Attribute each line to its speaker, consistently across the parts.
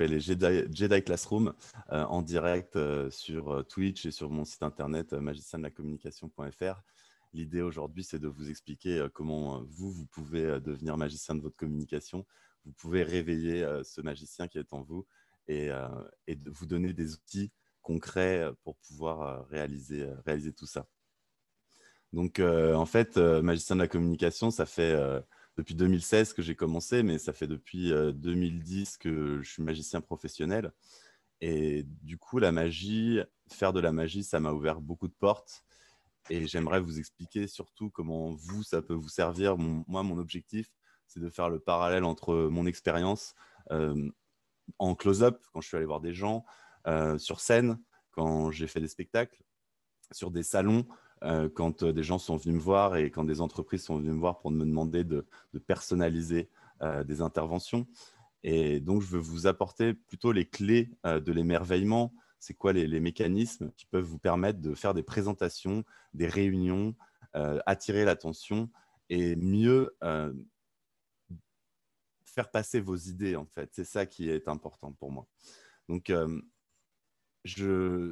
Speaker 1: les Jedi, Jedi Classroom euh, en direct euh, sur euh, Twitch et sur mon site internet magicien de la communication.fr. L'idée aujourd'hui, c'est de vous expliquer comment vous, vous pouvez devenir magicien de votre communication. Vous pouvez réveiller ce magicien qui est en vous et, de vous donner des outils concrets pour pouvoir réaliser tout ça. Donc, en fait, magicien de la communication, ça fait depuis 2016 que j'ai commencé, mais ça fait depuis 2010 euh, que je suis magicien professionnel. Et du coup, la magie, faire de la magie, ça m'a ouvert beaucoup de portes. Et j'aimerais vous expliquer surtout comment vous, ça peut vous servir. moi, mon objectif, c'est de faire le parallèle entre mon expérience euh, en close-up, quand je suis allé voir des gens, euh, sur scène, quand j'ai fait des spectacles, sur des salons, euh, quand euh, des gens sont venus me voir et quand des entreprises sont venues me voir pour me demander de, personnaliser euh, des interventions. Et donc, je veux vous apporter plutôt les clés de l'émerveillement. C'est quoi les, les, mécanismes qui peuvent vous permettre de faire des présentations, des réunions, attirer l'attention et mieux faire passer vos idées, en fait. C'est ça qui est important pour moi. Donc,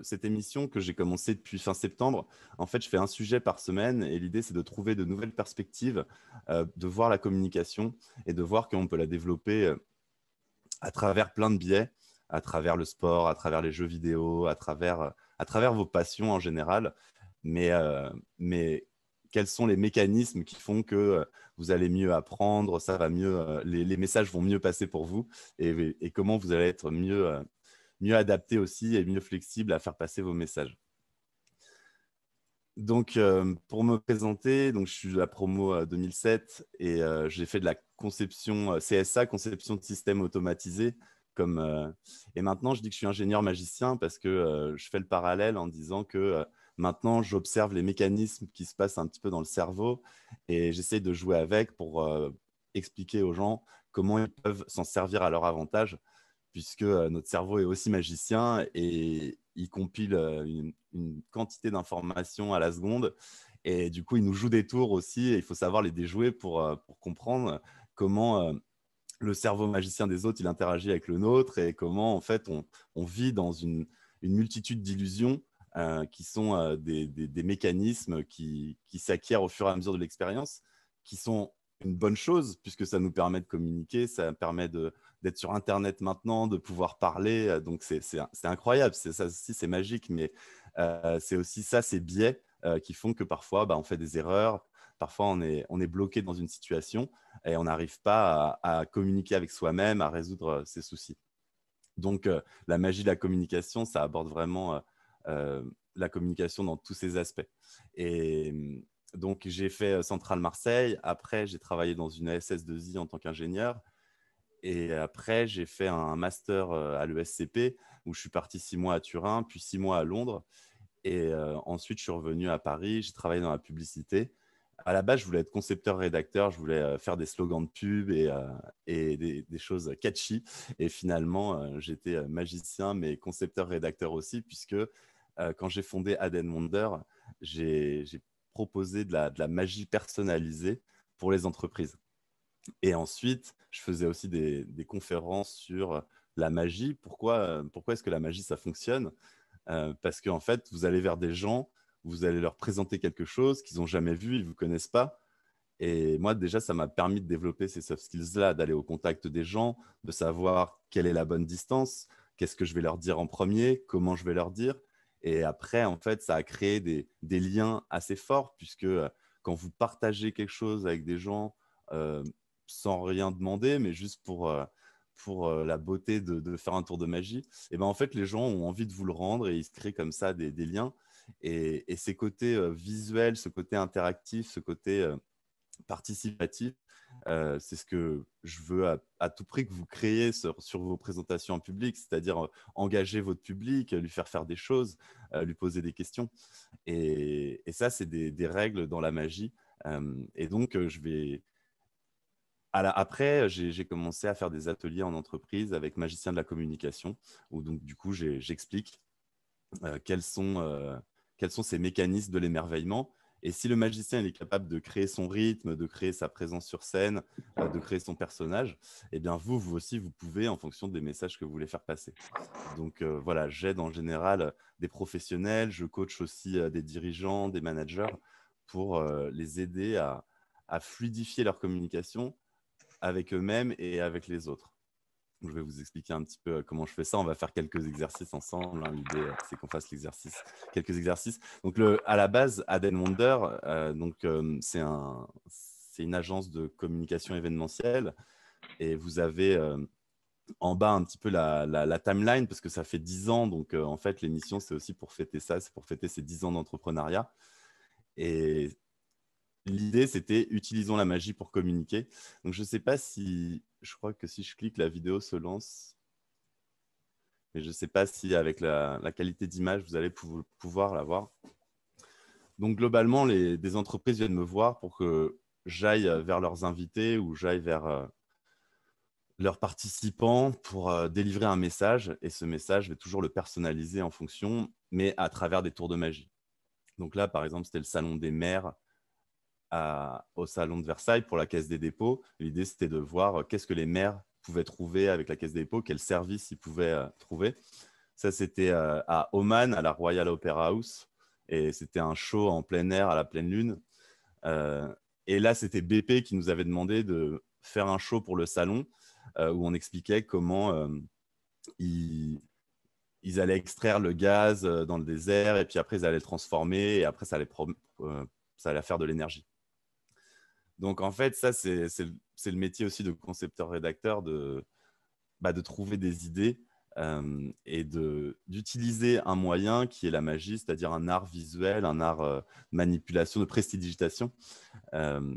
Speaker 1: cette émission que j'ai commencée depuis fin septembre, en fait, je fais un sujet par semaine et l'idée, c'est de trouver de nouvelles perspectives, euh, de voir la communication et de voir qu'on peut la développer euh, à travers plein de biais, à travers le sport, à travers les jeux vidéo, à travers, euh, à travers vos passions en général. Mais, mais quels sont les mécanismes qui font que vous allez mieux apprendre, ça va mieux, les, messages vont mieux passer pour vous et comment vous allez être mieux mieux adapté aussi et mieux flexible à faire passer vos messages. Donc, euh, pour me présenter, donc, je suis de la promo 2007 euh, et euh, j'ai fait de la conception CSA, conception de système automatisé. et maintenant, je dis que je suis ingénieur magicien parce que je fais le parallèle en disant que maintenant, j'observe les mécanismes qui se passent un petit peu dans le cerveau et j'essaye de jouer avec pour expliquer aux gens comment ils peuvent s'en servir à leur avantage puisque euh, notre cerveau est aussi magicien et il compile euh, une, quantité d'informations à la seconde. Et du coup, il nous joue des tours aussi, et il faut savoir les déjouer pour, euh, pour comprendre comment le cerveau magicien des autres, il interagit avec le nôtre, et comment, en fait, on, on vit dans une, une multitude d'illusions qui sont des, des, des, mécanismes qui, qui s'acquièrent au fur et à mesure de l'expérience, qui sont une bonne chose, puisque ça nous permet de communiquer, ça permet de, d'être sur Internet maintenant, de pouvoir parler. Euh, donc, c'est incroyable. C'est ça aussi, c'est magique. Mais euh, c'est aussi ça, ces biais euh, qui font que parfois, bah, on fait des erreurs. Parfois, on est, bloqué dans une situation et on n'arrive pas à, communiquer avec soi-même, à résoudre ses soucis. Donc, la magie de la communication, ça aborde vraiment la communication dans tous ses aspects. Et hum, donc, j'ai fait Centrale Marseille. Après, j'ai travaillé dans une ss 2 i en tant qu'ingénieur. Et après, j'ai fait un master euh, à l'ESCP où je suis parti six mois à Turin, puis six mois à Londres. Et euh, ensuite, je suis revenu à Paris, j'ai travaillé dans la publicité. À la base, je voulais être concepteur-rédacteur, je voulais euh, faire des slogans de pub et, des, choses catchy. Et finalement, j'étais magicien, mais concepteur-rédacteur aussi, puisque quand j'ai fondé Aden Wonder, j'ai proposé de la magie personnalisée pour les entreprises. Et ensuite, je faisais aussi des, conférences sur euh, la magie. Pourquoi, euh, pourquoi est-ce que la magie, ça fonctionne euh, Parce qu'en en fait, vous allez vers des gens, vous allez leur présenter quelque chose qu'ils n'ont jamais vu, ils ne vous connaissent pas. Et moi, déjà, ça m'a permis de développer ces soft skills-là, d'aller au contact des gens, de savoir quelle est la bonne distance, qu'est-ce que je vais leur dire en premier, comment je vais leur dire. Et après, en fait, ça a créé des, liens assez forts, puisque quand vous partagez quelque chose avec des gens, sans rien demander, mais juste pour, euh, pour euh, la beauté de, de, faire un tour de magie, et ben en fait, les gens ont envie de vous le rendre et ils se créent comme ça des, liens. Et, et, ces côtés euh, visuels, ce côté interactif, ce côté participatif, c'est ce que je veux à, tout prix que vous créez sur, sur vos présentations en public, c'est-à-dire engager votre public, lui faire faire des choses, lui poser des questions. Et, et ça, c'est des, des, règles dans la magie. et donc, je vais, après, j'ai commencé à faire des ateliers en entreprise avec magicien de la communication, où donc du coup, j'explique quels, sont ces mécanismes de l'émerveillement. Et si le magicien est capable de créer son rythme, de créer sa présence sur scène, de créer son personnage, eh bien vous, vous aussi, vous pouvez en fonction des messages que vous voulez faire passer. Donc voilà, j'aide en général des professionnels, je coach aussi des dirigeants, des managers pour les aider à fluidifier leur communication avec eux-mêmes et avec les autres. Je vais vous expliquer un petit peu euh, comment je fais ça. On va faire quelques exercices ensemble. Hein. L'idée, euh, c'est qu'on fasse l'exercice, quelques exercices. Donc, le, à la base, Aden Wonder, euh, donc c'est un, une agence de communication événementielle. Et vous avez en bas un petit peu la, la, timeline parce que ça fait 10 ans. Donc, en fait, l'émission, c'est aussi pour fêter ça. C'est pour fêter ces 10 ans d'entrepreneuriat. Et l'idée, c'était utilisons la magie pour communiquer. Donc, je ne sais pas si, je crois que si je clique, la vidéo se lance. Mais je ne sais pas si avec la, qualité d'image, vous allez pouvoir la voir. Donc, globalement, des entreprises viennent me voir pour que j'aille euh, vers leurs invités ou j'aille vers euh, leurs participants pour euh, délivrer un message. Et ce message, je vais toujours le personnaliser en fonction, mais à travers des tours de magie. Donc là, par exemple, c'était le salon des maires au salon de Versailles pour la Caisse des dépôts. L'idée, c'était de voir euh, qu'est-ce que les maires pouvaient trouver avec la Caisse des dépôts, quels services ils pouvaient euh, trouver. Ça, c'était euh, à Oman, à la Royal Opera House. Et c'était un show en plein air, à la pleine lune. et là, c'était BP qui nous avait demandé de faire un show pour le salon où on expliquait comment ils, allaient extraire le gaz dans le désert et puis après, ils allaient le transformer et après, ça allait faire de l'énergie. Donc, en fait, ça, c'est le métier aussi de concepteur-rédacteur bah, de, trouver des idées euh, et d'utiliser un moyen qui est la magie, c'est-à-dire un art visuel, un art euh, manipulation, de prestidigitation, euh,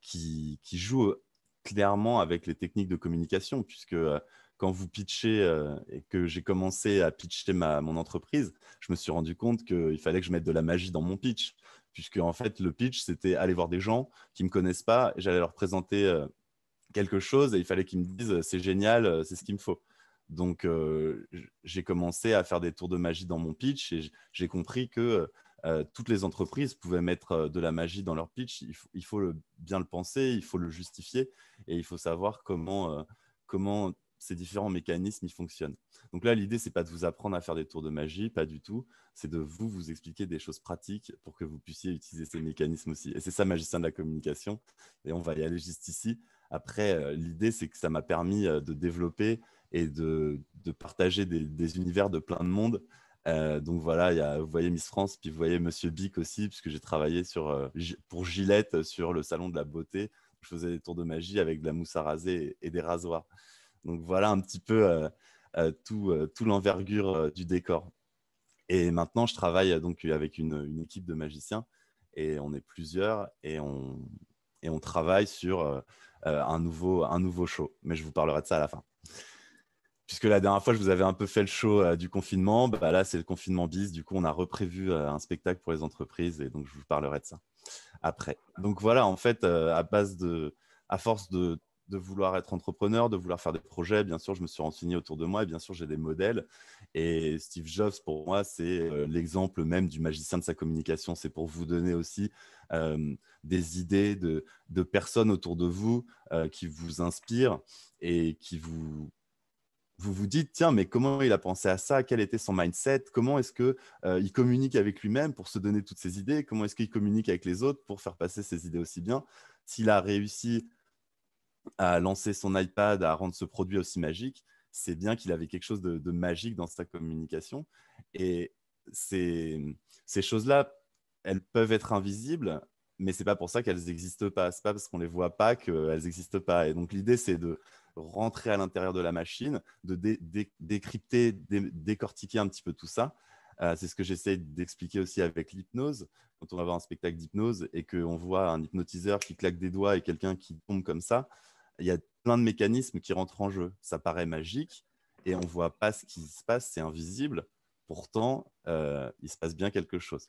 Speaker 1: qui, joue clairement avec les techniques de communication, puisque quand vous pitchez et que j'ai commencé à pitcher mon entreprise, je me suis rendu compte qu'il fallait que je mette de la magie dans mon pitch puisque en fait le pitch c'était aller voir des gens qui me connaissent pas, j'allais leur présenter euh, quelque chose et il fallait qu'ils me disent euh, c'est génial, euh, c'est ce qu'il me faut. Donc j'ai commencé à faire des tours de magie dans mon pitch et j'ai compris que toutes les entreprises pouvaient mettre de la magie dans leur pitch. Il faut, bien le penser, il faut le justifier et il faut savoir comment, comment ces différents mécanismes y fonctionnent. Donc là, l'idée, c'est pas de vous apprendre à faire des tours de magie, pas du tout. C'est de vous vous expliquer des choses pratiques pour que vous puissiez utiliser ces mécanismes aussi. Et c'est ça, magicien de la communication. Et on va y aller juste ici. Après, euh, l'idée, c'est que ça m'a permis euh, de développer et de, partager des, univers de plein de monde. Euh, donc voilà, y a, vous voyez Miss France, puis vous voyez Monsieur Bic aussi, puisque j'ai travaillé sur, pour Gillette sur le salon de la beauté. Je faisais des tours de magie avec de la mousse à raser et des rasoirs. Donc voilà un petit peu euh, euh, euh, tout, l'envergure du décor. Et maintenant, je travaille donc avec une, équipe de magiciens et on est plusieurs et on, travaille sur un, nouveau, un nouveau show. Mais je vous parlerai de ça à la fin. Puisque la dernière fois, je vous avais un peu fait le show du confinement, bah là, c'est le confinement bis. Du coup, on a reprévu un spectacle pour les entreprises et donc je vous parlerai de ça après. Donc voilà, en fait, à base de, à force de de vouloir être entrepreneur, de vouloir faire des projets. Bien sûr, je me suis renseigné autour de moi et bien sûr, j'ai des modèles. Et Steve Jobs, pour moi, c'est euh, l'exemple même du magicien de sa communication. C'est pour vous donner aussi euh, des idées de, personnes autour de vous euh, qui vous inspirent et qui vous vous vous dites, tiens, mais comment il a pensé à ça Quel était son mindset Comment est-ce qu'il il communique avec lui-même pour se donner toutes ses idées Comment est-ce qu'il communique avec les autres pour faire passer ses idées aussi bien S'il a réussi à lancer son iPad, à rendre ce produit aussi magique, c'est bien qu'il avait quelque chose de, magique dans sa communication. Et ces, choses-là, elles peuvent être invisibles, mais c'est pas pour ça qu'elles n'existent pas. C'est pas parce qu'on les voit pas qu'elles n'existent pas. Et donc l'idée, c'est de rentrer à l'intérieur de la machine, de décrypter, décortiquer un petit peu tout ça. Euh, c'est ce que j'essaie d'expliquer aussi avec l'hypnose. Quand on va voir un spectacle d'hypnose et qu'on voit un hypnotiseur qui claque des doigts et quelqu'un qui tombe comme ça, il y a plein de mécanismes qui rentrent en jeu. Ça paraît magique et on ne voit pas ce qui se passe, c'est invisible. Pourtant, euh, il se passe bien quelque chose.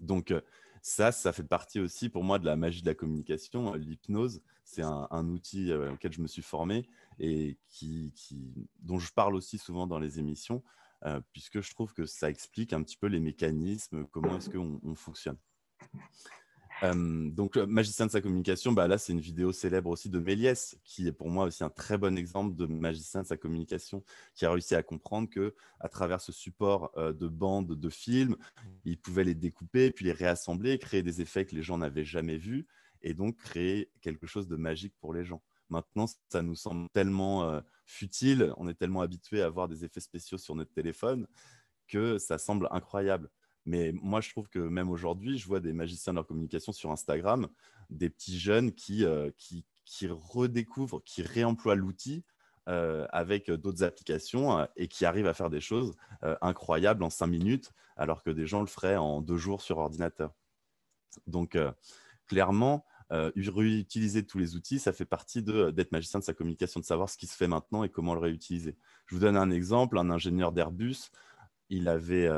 Speaker 1: Donc euh, ça, ça fait partie aussi pour moi de la magie de la communication. Euh, l'hypnose, c'est un, outil auquel je me suis formé et dont je parle aussi souvent dans les émissions, puisque je trouve que ça explique un petit peu les mécanismes, comment est-ce qu'on on fonctionne donc, magicien de sa communication, bah, là, c'est une vidéo célèbre aussi de Méliès, qui est pour moi aussi un très bon exemple de magicien de sa communication, qui a réussi à comprendre que à travers ce support de bandes de films, il pouvait les découper, puis les réassembler, créer des effets que les gens n'avaient jamais vus, et donc créer quelque chose de magique pour les gens. Maintenant, ça nous semble tellement futile, on est tellement habitué à avoir des effets spéciaux sur notre téléphone que ça semble incroyable. Mais moi, je trouve que même aujourd'hui, je vois des magiciens de leur communication sur Instagram, des petits jeunes qui, euh, qui, qui, redécouvrent, qui réemploient l'outil euh, avec d'autres applications euh, et qui arrivent à faire des choses incroyables en cinq minutes, alors que des gens le feraient en deux jours sur ordinateur. Donc, clairement, réutiliser tous les outils, ça fait partie d'être magicien de sa communication, de savoir ce qui se fait maintenant et comment le réutiliser. Je vous donne un exemple, un ingénieur d'Airbus, il avait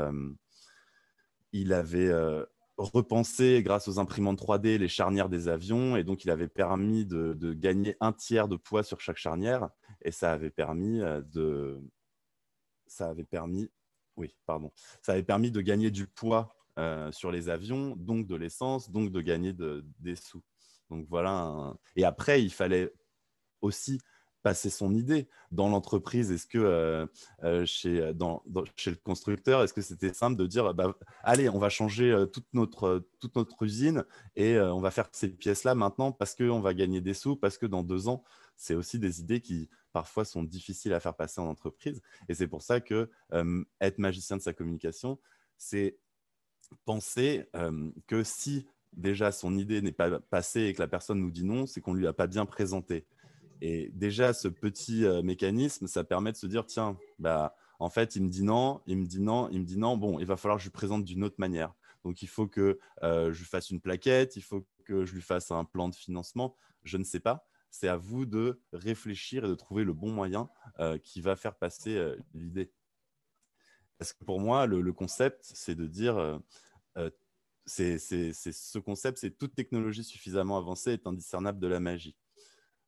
Speaker 1: il avait euh, repensé grâce aux imprimantes 3D les charnières des avions et donc il avait permis de, gagner un tiers de poids sur chaque charnière et ça avait permis euh, de ça avait permis oui pardon ça avait permis de gagner du poids euh, sur les avions donc de l'essence donc de gagner des sous donc voilà et après il fallait aussi passer son idée dans l'entreprise Est-ce que euh, euh, euh, chez, le constructeur, est-ce que c'était simple de dire bah, allez, on va changer toute notre, usine et on va faire ces pièces-là maintenant parce qu'on va gagner des sous, parce que dans deux ans, c'est aussi des idées qui parfois sont difficiles à faire passer en entreprise. Et c'est pour ça que être magicien de sa communication, c'est penser que si déjà son idée n'est pas passée et que la personne nous dit non, c'est qu'on ne lui a pas bien présenté. Et déjà, ce petit euh, mécanisme, ça permet de se dire, tiens, bah, en fait, il me dit non, il me dit non, il me dit non. Bon, il va falloir que je lui présente d'une autre manière. Donc, il faut que euh, je lui fasse une plaquette, il faut que je lui fasse un plan de financement. Je ne sais pas. C'est à vous de réfléchir et de trouver le bon moyen euh, qui va faire passer l'idée. Parce que pour moi, le, le concept, c'est de dire, c'est, ce concept, c'est toute technologie suffisamment avancée est indiscernable de la magie.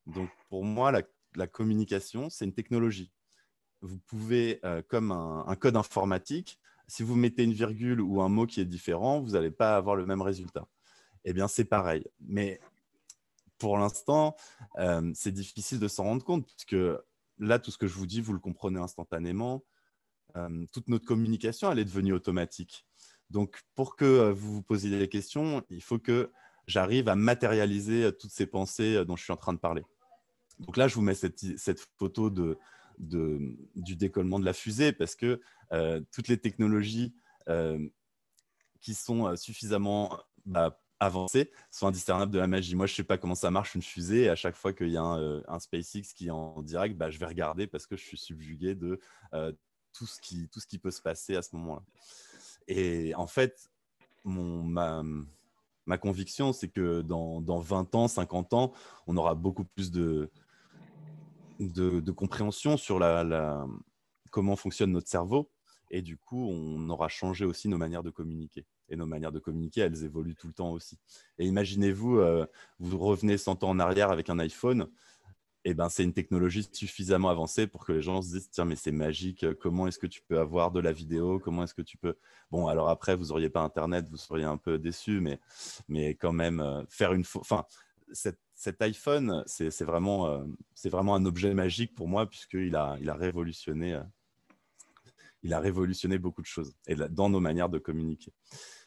Speaker 1: Donc pour moi, la, communication, c'est une technologie. Vous pouvez, euh, comme un, code informatique, si vous mettez une virgule ou un mot qui est différent, vous n'allez pas avoir le même résultat. Eh bien, c'est pareil. Mais pour l'instant, euh, c'est difficile de s'en rendre compte, que là, tout ce que je vous dis, vous le comprenez instantanément. Euh, toute notre communication, elle est devenue automatique. Donc, pour que vous vous posiez des questions, il faut que j'arrive à matérialiser toutes ces pensées dont je suis en train de parler. Donc là, je vous mets cette, photo de, du décollement de la fusée parce que euh, toutes les technologies euh, qui sont euh, suffisamment bah, avancées sont indiscernables de la magie. Moi, je ne sais pas comment ça marche une fusée. à chaque fois qu'il y a un, SpaceX qui est en direct, bah, je vais regarder parce que je suis subjugué de tout, ce qui, tout ce qui peut se passer à ce moment-là. Et en fait, mon, ma, conviction, c'est que dans, dans, 20 ans, 50 ans, on aura beaucoup plus de, de, compréhension sur la, comment fonctionne notre cerveau. Et du coup, on aura changé aussi nos manières de communiquer. Et nos manières de communiquer, elles évoluent tout le temps aussi. Et imaginez-vous, euh, vous revenez 100 ans en arrière avec un iPhone. et eh ben, c'est une technologie suffisamment avancée pour que les gens se disent tiens mais c'est magique comment est-ce que tu peux avoir de la vidéo comment est-ce que tu peux bon alors après vous auriez pas internet vous seriez un peu déçu mais mais quand même euh, faire une enfin cette cet iPhone, c'est vraiment, euh, c'est vraiment, un objet magique pour moi, puisqu'il a, il a, révolutionné, euh, il a révolutionné beaucoup de choses et dans nos manières de communiquer.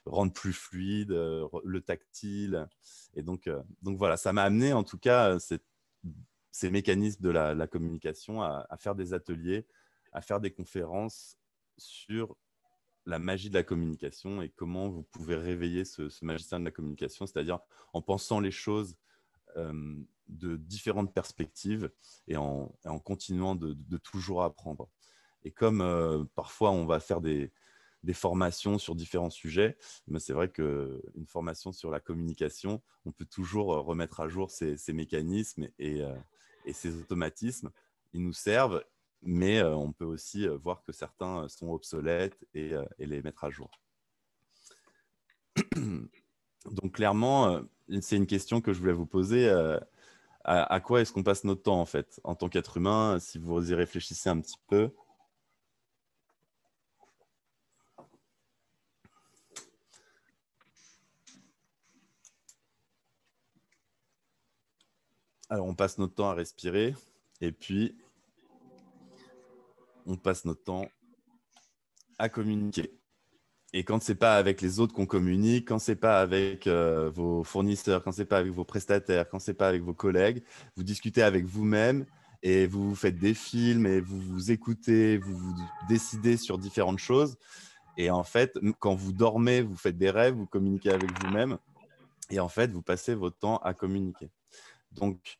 Speaker 1: Rendre plus fluide, euh, le tactile. Et donc, donc voilà, ça m'a amené en tout cas ces, ces mécanismes de la, communication à, faire des ateliers, à faire des conférences sur la magie de la communication et comment vous pouvez réveiller ce, ce magicien de la communication, c'est-à-dire en pensant les choses euh, de différentes perspectives et en, continuant de, toujours apprendre. Et comme euh, parfois on va faire des, formations sur différents sujets, mais c'est vrai qu'une formation sur la communication, on peut toujours euh, remettre à jour ces, mécanismes et, ces automatismes. Ils nous servent, mais on peut aussi voir que certains sont obsolètes et les mettre à jour. Donc clairement, c'est une question que je voulais vous poser. Euh, à, à, quoi est-ce qu'on passe notre temps en fait, en tant qu'être humain, si vous y réfléchissez un petit peu Alors on passe notre temps à respirer et puis on passe notre temps à communiquer. Et quand c'est pas avec les autres qu'on communique, quand c'est pas avec euh, vos fournisseurs, quand c'est pas avec vos prestataires, quand c'est pas avec vos collègues, vous discutez avec vous-même et vous faites des films et vous vous écoutez, vous vous décidez sur différentes choses. Et en fait, quand vous dormez, vous faites des rêves, vous communiquez avec vous-même et en fait, vous passez votre temps à communiquer. Donc,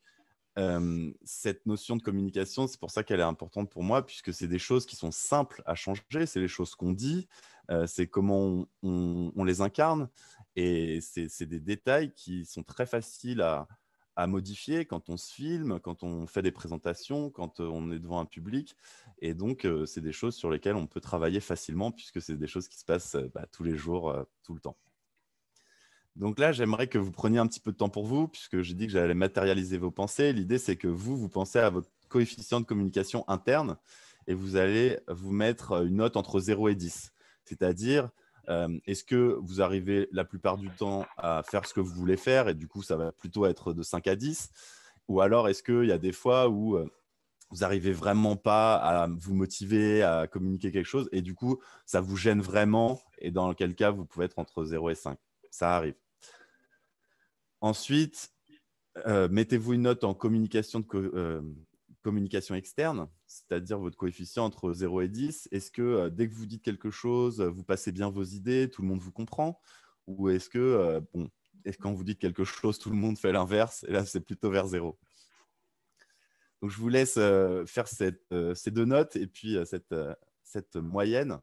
Speaker 1: cette notion de communication, c'est pour ça qu'elle est importante pour moi, puisque c'est des choses qui sont simples à changer, c'est les choses qu'on dit, euh, c'est comment on, les incarne. Et c'est des détails qui sont très faciles à, modifier quand on se filme, quand on fait des présentations, quand euh, on est devant un public. Et donc, euh, c'est des choses sur lesquelles on peut travailler facilement puisque c'est des choses qui se passent bah, tous les jours, tout le temps. Donc là, j'aimerais que vous preniez un petit peu de temps pour vous puisque j'ai dit que j'allais matérialiser vos pensées. L'idée, c'est que vous, vous pensez à votre coefficient de communication interne et vous allez vous mettre une note entre 0 et 10. C'est-à-dire, euh, est-ce que vous arrivez la plupart du temps à faire ce que vous voulez faire et du coup, ça va plutôt être de 5 à 10 Ou alors, est-ce qu'il y a des fois où euh, vous n'arrivez vraiment pas à vous motiver, à communiquer quelque chose et du coup, ça vous gêne vraiment et dans quel cas vous pouvez être entre 0 et 5 Ça arrive. Ensuite, euh, mettez-vous une note en communication de communication externe, c'est-à-dire votre coefficient entre 0 et 10 Est-ce que euh, dès que vous dites quelque chose, euh, vous passez bien vos idées, tout le monde vous comprend Ou est-ce que, euh, bon, quand vous dites quelque chose, tout le monde fait l'inverse Et là, c'est plutôt vers 0. Donc, je vous laisse faire ces deux notes et puis cette, moyenne,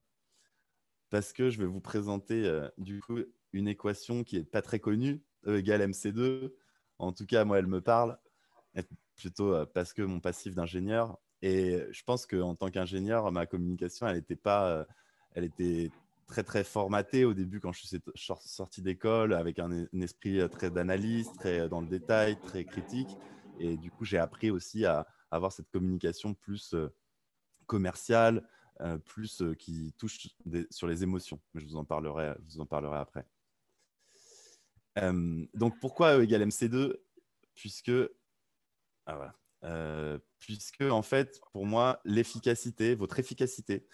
Speaker 1: parce que je vais vous présenter du coup une équation qui n'est pas très connue, E égale MC2. En tout cas, moi, elle me parle. Elle plutôt euh, parce que mon passif d'ingénieur. Et je pense qu'en tant qu'ingénieur, ma communication, elle n'était pas, euh, elle était très très formatée au début quand je suis sorti d'école avec un, esprit euh, très d'analyse, très dans le détail, très critique. Et du coup, j'ai appris aussi à, avoir cette communication plus commerciale, plus qui touche sur les émotions. Mais je vous en parlerai, vous en parlerai après. donc pourquoi E égale MC2 Puisque ah, euh, puisque, en fait, pour moi, l'efficacité, votre efficacité,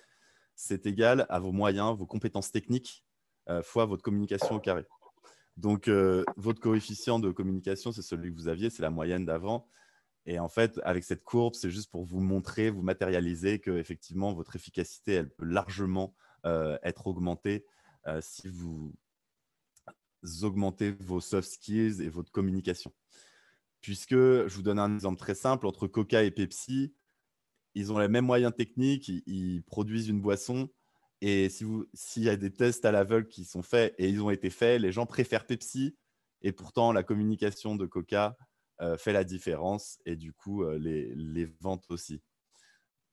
Speaker 1: c'est égal à vos moyens, vos compétences techniques, euh, fois votre communication au carré. Donc, euh, votre coefficient de communication, c'est celui que vous aviez, c'est la moyenne d'avant. Et en fait, avec cette courbe, c'est juste pour vous montrer, vous matérialiser que effectivement votre efficacité, elle peut largement être augmentée si vous augmentez vos soft skills et votre communication puisque je vous donne un exemple très simple entre Coca et Pepsi, ils ont les mêmes moyens techniques, ils, produisent une boisson. Et s'il y a des tests à l'aveugle qui sont faits et ils ont été faits, les gens préfèrent Pepsi. Et pourtant, la communication de Coca euh, fait la différence et du coup, euh, les, ventes aussi.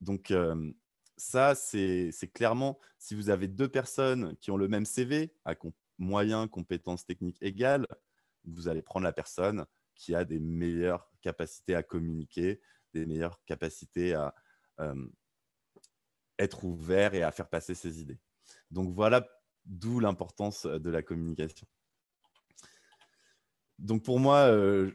Speaker 1: Donc, euh, ça, c'est clairement, si vous avez deux personnes qui ont le même CV, à moyens, compétences techniques égales, vous allez prendre la personne qui a des meilleures capacités à communiquer, des meilleures capacités à euh, être ouvert et à faire passer ses idées. Donc voilà d'où l'importance euh, de la communication. Donc pour moi, euh,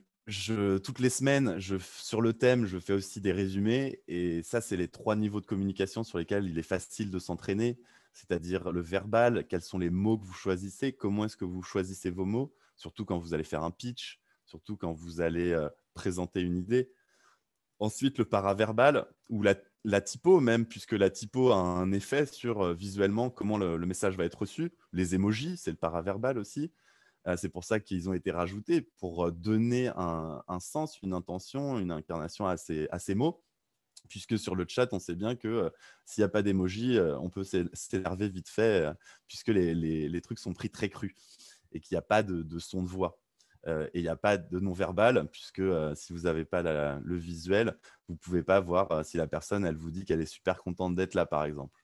Speaker 1: toutes les semaines, sur le thème, je fais aussi des résumés. Et ça, c'est les trois niveaux de communication sur lesquels il est facile de s'entraîner, c'est-à-dire le verbal, quels sont les mots que vous choisissez, comment est-ce que vous choisissez vos mots, surtout quand vous allez faire un pitch, surtout quand vous allez euh, présenter une idée. Ensuite, le paraverbal ou la, typo même, puisque la typo a un effet sur euh, visuellement comment le, message va être reçu. Les émojis, c'est le paraverbal aussi. Euh, c'est pour ça qu'ils ont été rajoutés, pour donner un, sens, une intention, une incarnation à ces, mots. Puisque sur le chat, on sait bien que s'il n'y a pas d'émoji, on peut s'énerver vite fait, puisque les, trucs sont pris très crus et qu'il n'y a pas de son de voix. Euh, et il n'y a pas de non-verbal, puisque euh, si vous n'avez pas le visuel, vous ne pouvez pas voir euh, si la personne, elle vous dit qu'elle est super contente d'être là, par exemple.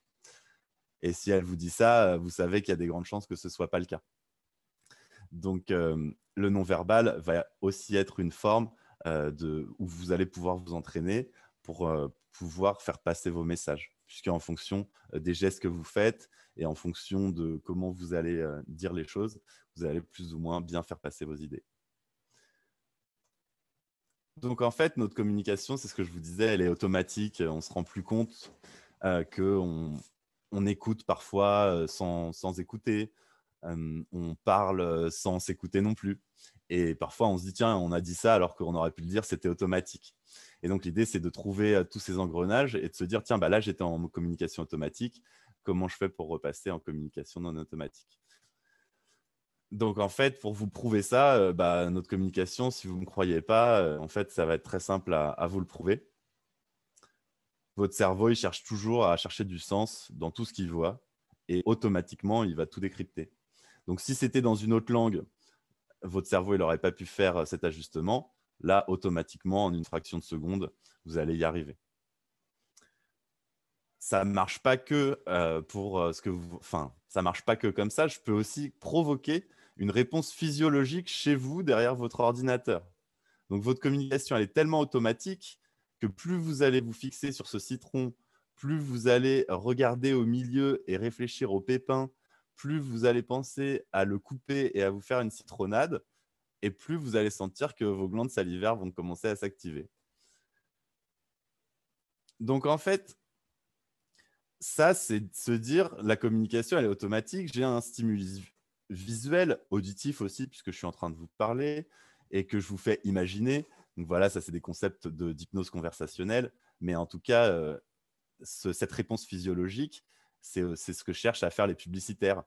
Speaker 1: Et si elle vous dit ça, vous savez qu'il y a des grandes chances que ce ne soit pas le cas. Donc, le non-verbal va aussi être une forme de, où vous allez pouvoir vous entraîner pour pouvoir faire passer vos messages, puisqu'en fonction des gestes que vous faites, et en fonction de comment vous allez euh, dire les choses, vous allez plus ou moins bien faire passer vos idées. Donc en fait, notre communication, c'est ce que je vous disais, elle est automatique. On ne se rend plus compte euh, qu'on écoute parfois euh, sans, écouter. on parle sans s'écouter non plus. Et parfois, on se dit, tiens, on a dit ça alors qu'on aurait pu le dire, c'était automatique. Et donc, l'idée, c'est de trouver tous ces engrenages et de se dire, tiens, bah, là, j'étais en communication automatique comment je fais pour repasser en communication non automatique donc en fait, pour vous prouver ça, euh, bah, notre communication, si vous ne me croyez pas, euh, en fait, ça va être très simple à, à, vous le prouver. Votre cerveau, il cherche toujours à chercher du sens dans tout ce qu'il voit et automatiquement, il va tout décrypter. Donc si c'était dans une autre langue, votre cerveau, il n'aurait pas pu faire cet ajustement. Là, automatiquement, en une fraction de seconde, vous allez y arriver ça marche pas que euh, pour euh, ce que vous. Enfin, ça marche pas que comme ça. Je peux aussi provoquer une réponse physiologique chez vous derrière votre ordinateur. Donc votre communication, elle est tellement automatique que plus vous allez vous fixer sur ce citron, plus vous allez regarder au milieu et réfléchir au pépin, plus vous allez penser à le couper et à vous faire une citronnade, et plus vous allez sentir que vos glandes salivaires vont commencer à s'activer. Donc en fait, ça, c'est de se dire la communication, elle est automatique. J'ai un stimulus visuel, auditif aussi, puisque je suis en train de vous parler et que je vous fais imaginer. Donc voilà, ça, c'est des concepts d'hypnose conversationnelle. Mais en tout cas, euh, cette réponse physiologique, c'est euh, ce que cherchent à faire les publicitaires.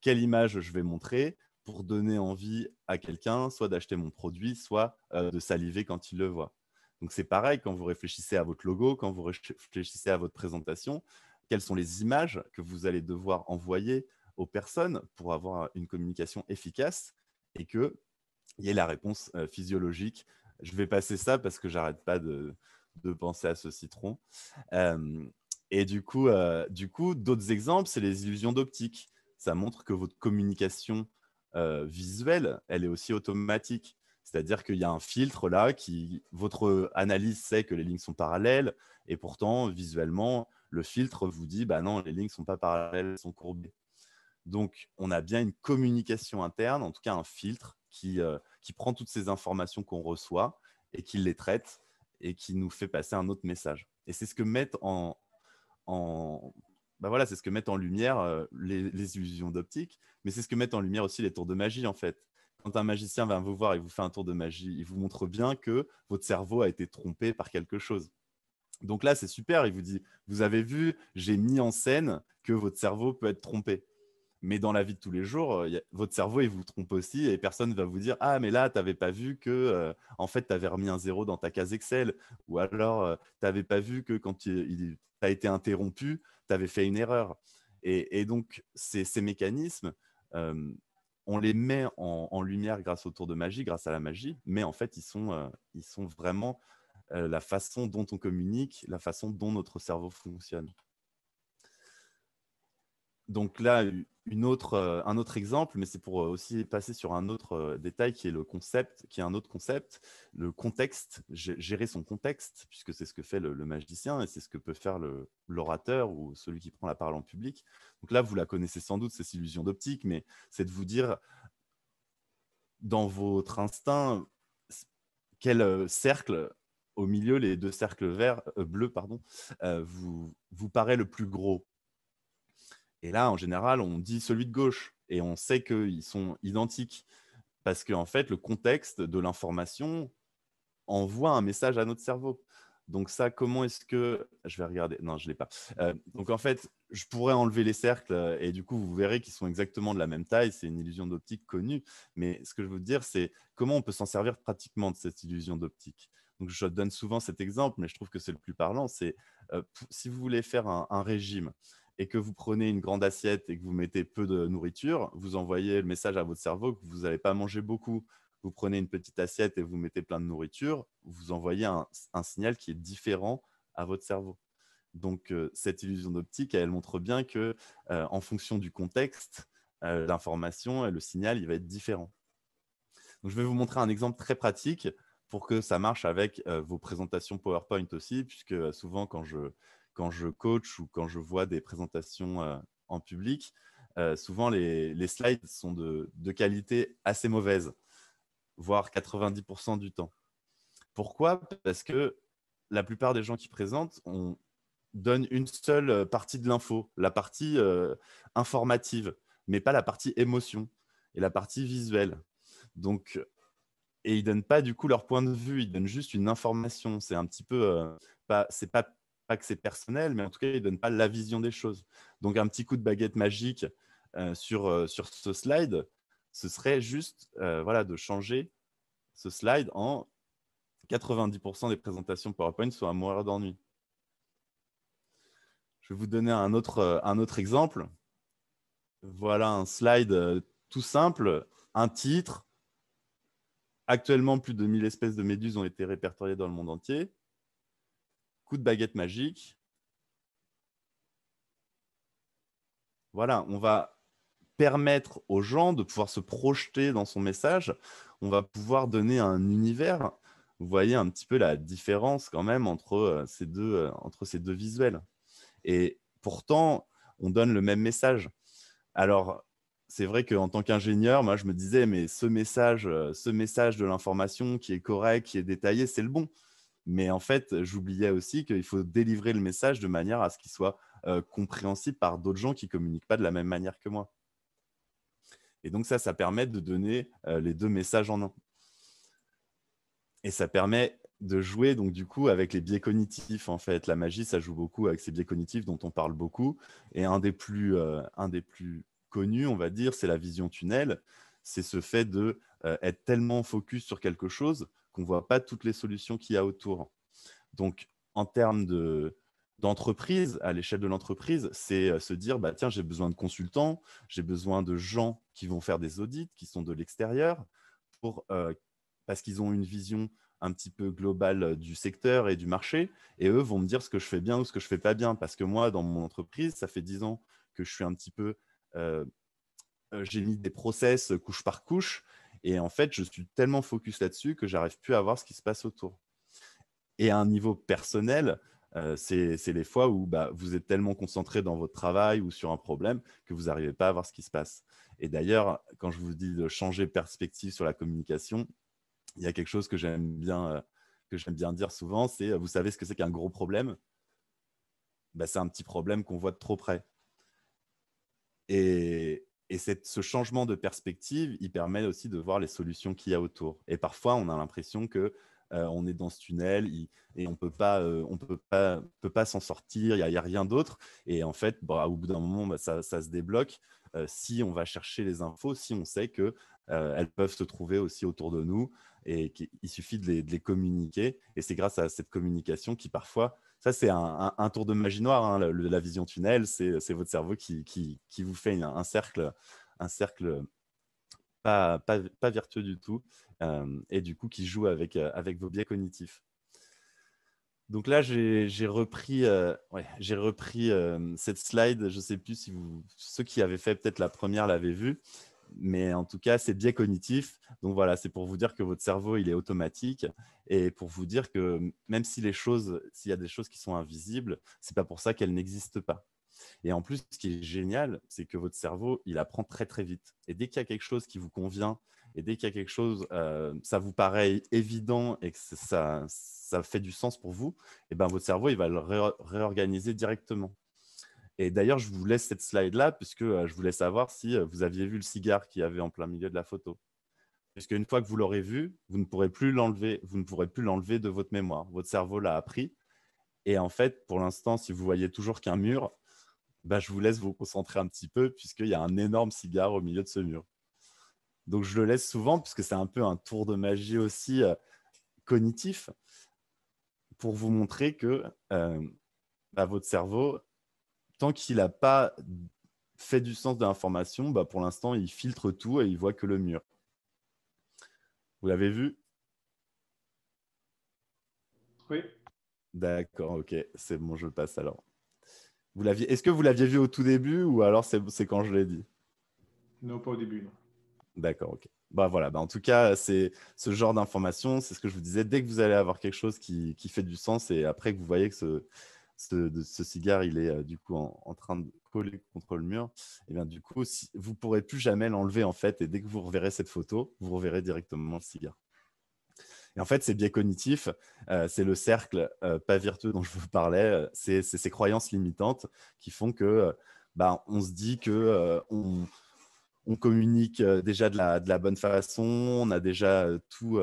Speaker 1: Quelle image je vais montrer pour donner envie à quelqu'un, soit d'acheter mon produit, soit euh, de saliver quand il le voit. Donc c'est pareil quand vous réfléchissez à votre logo, quand vous réfléchissez à votre présentation, quelles sont les images que vous allez devoir envoyer aux personnes pour avoir une communication efficace et qu'il y ait la réponse euh, physiologique. Je vais passer ça parce que j'arrête pas de, penser à ce citron. Euh, et du coup, euh, du coup d'autres exemples, c'est les illusions d'optique. Ça montre que votre communication visuelle, elle est aussi automatique. C'est-à-dire qu'il y a un filtre là qui, votre analyse sait que les lignes sont parallèles et pourtant, visuellement, le filtre vous dit bah non, les lignes ne sont pas parallèles, elles sont courbées. Donc, on a bien une communication interne, en tout cas un filtre euh, qui, prend toutes ces informations qu'on reçoit et qui les traite et qui nous fait passer un autre message. Et c'est ce que mettent en, bah voilà, ce en lumière euh, les, illusions d'optique, mais c'est ce que mettent en lumière aussi les tours de magie en fait. Quand un magicien va vous voir et vous fait un tour de magie, il vous montre bien que votre cerveau a été trompé par quelque chose. Donc là, c'est super, il vous dit, vous avez vu, j'ai mis en scène que votre cerveau peut être trompé. Mais dans la vie de tous les jours, euh, votre cerveau, il vous trompe aussi et personne ne va vous dire Ah, mais là, tu n'avais pas vu que, euh, en fait, tu avais remis un zéro dans ta case Excel. Ou alors, euh, tu n'avais pas vu que quand tu as été interrompu, tu avais fait une erreur. Et, donc, ces, mécanismes, on les met en, lumière grâce au tour de magie, grâce à la magie, mais en fait, ils sont vraiment euh, la façon dont on communique, la façon dont notre cerveau fonctionne. Donc là, une autre, euh, un autre exemple, mais c'est pour euh, aussi passer sur un autre détail qui est le concept, qui est un autre concept, le contexte, gérer son contexte, puisque c'est ce que fait le, magicien et c'est ce que peut faire l'orateur ou celui qui prend la parole en public. Donc là, vous la connaissez sans doute, cette illusion d'optique, mais c'est de vous dire, dans votre instinct, quel cercle au milieu, les deux cercles verts, euh, bleus, pardon, euh, vous, vous paraît le plus gros. Et là, en général, on dit celui de gauche et on sait qu'ils sont identiques parce qu'en en fait, le contexte de l'information envoie un message à notre cerveau. Donc ça, comment est-ce que... Je vais regarder. Non, je ne l'ai pas. Euh, donc en fait, je pourrais enlever les cercles et du coup, vous verrez qu'ils sont exactement de la même taille. C'est une illusion d'optique connue. Mais ce que je veux dire, c'est comment on peut s'en servir pratiquement de cette illusion d'optique je donne souvent cet exemple, mais je trouve que c'est le plus parlant. C'est si vous voulez faire un, régime et que vous prenez une grande assiette et que vous mettez peu de nourriture, vous envoyez le message à votre cerveau que vous n'allez pas manger beaucoup. Vous prenez une petite assiette et vous mettez plein de nourriture, vous envoyez un, signal qui est différent à votre cerveau. Donc cette illusion d'optique, elle montre bien que en fonction du contexte, l'information et le signal, il va être différent. je vais vous montrer un exemple très pratique pour que ça marche avec euh, vos présentations PowerPoint aussi, puisque euh, souvent quand je, quand je coach ou quand je vois des présentations euh, en public, souvent les, slides sont de, de, qualité assez mauvaise, voire 90% du temps. Pourquoi Parce que la plupart des gens qui présentent, on donne une seule partie de l'info, la partie informative, mais pas la partie émotion et la partie visuelle. Donc, et ils donnent pas du coup leur point de vue, ils donnent juste une information. C'est un petit peu, euh, pas, c'est pas, pas que c'est personnel, mais en tout cas ils donnent pas la vision des choses. Donc un petit coup de baguette magique euh, sur, euh, sur ce slide, ce serait juste voilà de changer ce slide en 90% des présentations PowerPoint sont à mourir d'ennui. Je vais vous donner un autre, un autre exemple. Voilà un slide tout simple, un titre, Actuellement, plus de 1000 espèces de méduses ont été répertoriées dans le monde entier. Coup de baguette magique. Voilà, on va permettre aux gens de pouvoir se projeter dans son message. On va pouvoir donner un univers. Vous voyez un petit peu la différence quand même entre euh, ces deux, euh, entre ces deux visuels. Et pourtant, on donne le même message. Alors, c'est vrai qu'en tant qu'ingénieur, moi, je me disais, mais ce message, euh, ce message de l'information qui est correct, qui est détaillé, c'est le bon. Mais en fait, j'oubliais aussi qu'il faut délivrer le message de manière à ce qu'il soit euh, compréhensible par d'autres gens qui ne communiquent pas de la même manière que moi. Et donc ça, ça permet de donner euh, les deux messages en un. Et ça permet de jouer donc du coup avec les biais cognitifs en fait. La magie, ça joue beaucoup avec ces biais cognitifs dont on parle beaucoup. Et un des plus, un des plus connue, on va dire, c'est la vision tunnel. C'est ce fait de euh, être tellement focus sur quelque chose qu'on ne voit pas toutes les solutions qu'il y a autour. Donc, en termes d'entreprise, à l'échelle de l'entreprise, c'est euh, se dire bah, tiens, j'ai besoin de consultants, j'ai besoin de gens qui vont faire des audits, qui sont de l'extérieur, pour, euh, parce qu'ils ont une vision un petit peu globale du secteur et du marché, et eux vont me dire ce que je fais bien ou ce que je fais pas bien, parce que moi, dans mon entreprise, ça fait dix ans que je suis un petit peu euh, euh, j'ai mis des process euh, couche par couche. Et en fait, je suis tellement focus là-dessus que j'arrive plus à voir ce qui se passe autour. Et à un niveau personnel, c'est les fois où bah, vous êtes tellement concentré dans votre travail ou sur un problème que vous n'arrivez pas à voir ce qui se passe. Et d'ailleurs, quand je vous dis de changer perspective sur la communication, il y a quelque chose que j'aime bien, que bien dire souvent, c'est vous savez ce que c'est qu'un gros problème bah, C'est un petit problème qu'on voit de trop près. Et, ce changement de perspective, il permet aussi de voir les solutions qu'il y a autour. Et parfois, on a l'impression que euh, on est dans ce tunnel et euh, on peut pas, on peut pas, peut pas s'en sortir. Il n'y a, rien d'autre. Et en fait, bah, au bout d'un moment, bah, ça, se débloque euh, si on va chercher les infos, si on sait que elles peuvent se trouver aussi autour de nous et qu'il suffit de les communiquer. Et c'est grâce à cette communication qui parfois ça, c'est un, tour de magie noire. Hein, la vision tunnel, c'est votre cerveau qui, vous fait un cercle, un cercle pas, vertueux du tout, euh, et du coup qui joue euh, avec, vos biais cognitifs. Donc là, j'ai repris, euh, repris cette slide. Je ne sais plus si ceux qui avaient fait peut-être la première l'avaient vue mais en tout cas, c'est biais cognitif. Donc voilà, c'est pour vous dire que votre cerveau, il est automatique et pour vous dire que même si les choses, s'il y a des choses qui sont invisibles, c'est pas pour ça qu'elles n'existent pas. Et en plus, ce qui est génial, c'est que votre cerveau, il apprend très très vite. Et dès qu'il y a quelque chose qui vous convient, et dès qu'il y a quelque chose, euh, ça vous paraît évident et que ça, ça fait du sens pour vous, eh ben, votre cerveau, il va le réorganiser directement. Et d'ailleurs, je vous laisse cette slide-là, puisque euh, je voulais savoir si euh, vous aviez vu le cigare qu'il y avait en plein milieu de la photo. Puisque une fois que vous l'aurez vu, vous ne pourrez plus l'enlever, vous ne pourrez plus l'enlever de votre mémoire. Votre cerveau l'a appris. Et en fait, pour l'instant, si vous voyez toujours qu'un mur, bah, je vous laisse vous concentrer un petit peu, puisqu'il y a un énorme cigare au milieu de ce mur. Donc je le laisse souvent, puisque c'est un peu un tour de magie aussi euh, cognitif, pour vous montrer que bah, votre cerveau, tant qu'il n'a pas fait du sens de l'information, bah, pour l'instant, il filtre tout et il voit que le mur. Vous l'avez vu Oui. D'accord, ok, c'est bon, je passe alors. Vous l'aviez... Est-ce que vous l'aviez vu au tout début ou alors c'est, quand je l'ai dit Non, pas au début, non. D'accord, ok. Bah voilà, bah en tout cas, c'est ce genre d'information, c'est ce que je vous disais, dès que vous allez avoir quelque chose qui fait du sens et après que vous voyez que ce, ce, ce, cigare, il est euh, du coup en, train de coller contre le mur, et eh bien du coup, si, vous pourrez plus jamais l'enlever en fait. Et dès que vous reverrez cette photo, vous reverrez directement le cigare. Et en fait, c'est biais cognitifs, euh, c'est le cercle euh, pas virtueux dont je vous parlais, c'est ces croyances limitantes qui font que bah, on se dit que on, communique déjà de la, bonne façon, on a déjà tout,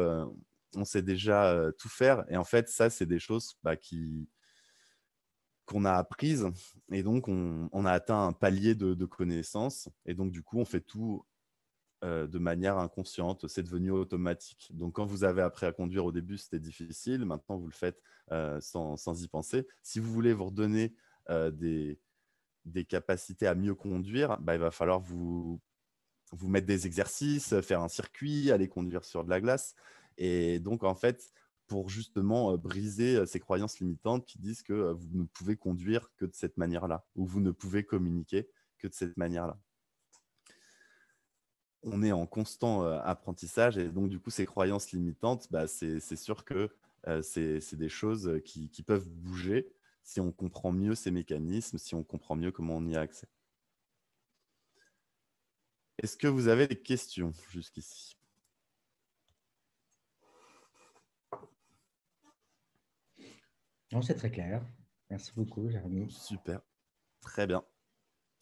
Speaker 1: on sait déjà tout faire. Et en fait, ça, c'est des choses bah, qui, qu'on a apprises. Et donc, on, a atteint un palier de, connaissances. Et donc, du coup, on fait tout euh, de manière inconsciente. C'est devenu automatique. Donc, quand vous avez appris à conduire au début, c'était difficile. Maintenant, vous le faites euh, sans, y penser. Si vous voulez vous redonner euh, des, capacités à mieux conduire, bah, il va falloir vous, vous mettre des exercices, faire un circuit, aller conduire sur de la glace. Et donc, en fait, pour justement briser ces croyances limitantes qui disent que vous ne pouvez conduire que de cette manière-là, ou vous ne pouvez communiquer que de cette manière-là. On est en constant apprentissage et donc du coup ces croyances limitantes, bah, c'est sûr que c'est des choses qui, qui, peuvent bouger si on comprend mieux ces mécanismes, si on comprend mieux comment on y a accès. Est-ce que vous avez des questions jusqu'ici Non, c'est très clair. Merci beaucoup, Jérémy. Super. Très bien.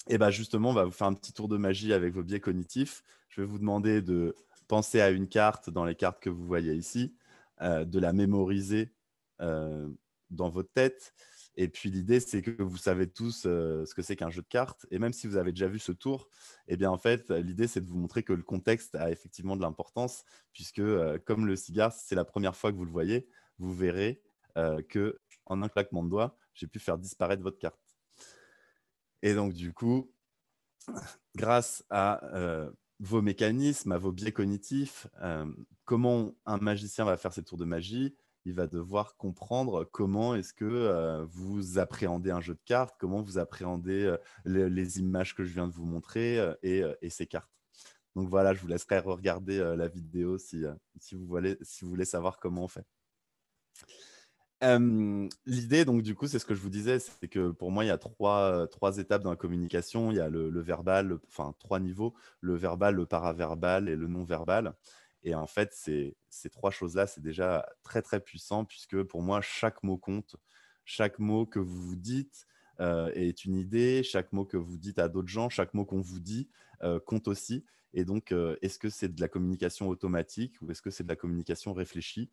Speaker 1: Et eh bien justement, on va vous faire un petit tour de magie avec vos biais cognitifs. Je vais vous demander de penser à une carte dans les cartes que vous voyez ici, euh, de la mémoriser euh, dans votre tête. Et puis l'idée, c'est que vous savez tous euh, ce que c'est qu'un jeu de cartes. Et même si vous avez déjà vu ce tour, eh bien en fait, l'idée, c'est de vous montrer que le contexte a effectivement de l'importance, puisque comme le cigare, c'est la première fois que vous le voyez, vous verrez que en un claquement de doigts, j'ai pu faire disparaître votre carte. Et donc, du coup, grâce à euh, vos mécanismes, à vos biais cognitifs, euh, comment un magicien va faire ses tours de magie, il va devoir comprendre comment est-ce que euh, vous appréhendez un jeu de cartes, comment vous appréhendez les, images que je viens de vous montrer et, ces cartes. Donc voilà, je vous laisserai regarder la vidéo si vous voulez savoir comment on fait. L'idée, donc, du coup, c'est ce que je vous disais, c'est que pour moi, il y a trois, étapes dans la communication. Il y a le, verbal, enfin, trois niveaux, le verbal, le paraverbal et le non-verbal. Et en fait, ces, trois choses-là, c'est déjà très, très puissant, puisque pour moi, chaque mot compte. Chaque mot que vous vous dites est une idée. Chaque mot que vous dites à d'autres gens, chaque mot qu'on vous dit compte aussi. Et donc, est-ce que c'est de la communication automatique ou est-ce que c'est de la communication réfléchie